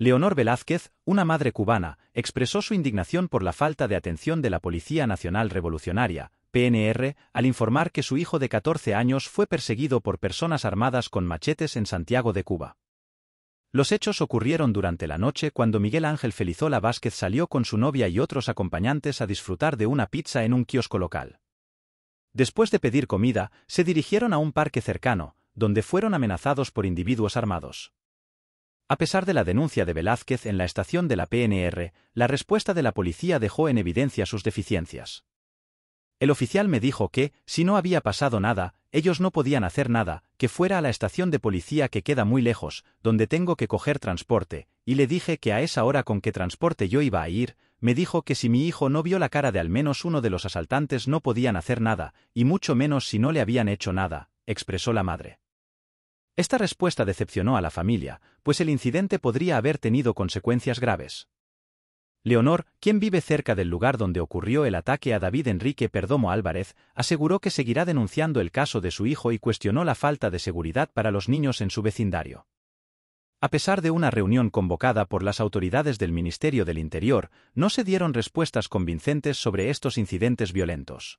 Leonor Velázquez, una madre cubana, expresó su indignación por la falta de atención de la Policía Nacional Revolucionaria, PNR, al informar que su hijo de 14 años fue perseguido por personas armadas con machetes en Santiago de Cuba. Los hechos ocurrieron durante la noche cuando Miguel Ángel Felizola Vázquez salió con su novia y otros acompañantes a disfrutar de una pizza en un kiosco local. Después de pedir comida, se dirigieron a un parque cercano, donde fueron amenazados por individuos armados. A pesar de la denuncia de Velázquez en la estación de la PNR, la respuesta de la policía dejó en evidencia sus deficiencias. El oficial me dijo que, si no había pasado nada, ellos no podían hacer nada, que fuera a la estación de policía que queda muy lejos, donde tengo que coger transporte, y le dije que a esa hora con qué transporte yo iba a ir, me dijo que si mi hijo no vio la cara de al menos uno de los asaltantes no podían hacer nada, y mucho menos si no le habían hecho nada, expresó la madre. Esta respuesta decepcionó a la familia, pues el incidente podría haber tenido consecuencias graves. Leonor, quien vive cerca del lugar donde ocurrió el ataque a David Enrique Perdomo Álvarez, aseguró que seguirá denunciando el caso de su hijo y cuestionó la falta de seguridad para los niños en su vecindario. A pesar de una reunión convocada por las autoridades del Ministerio del Interior, no se dieron respuestas convincentes sobre estos incidentes violentos.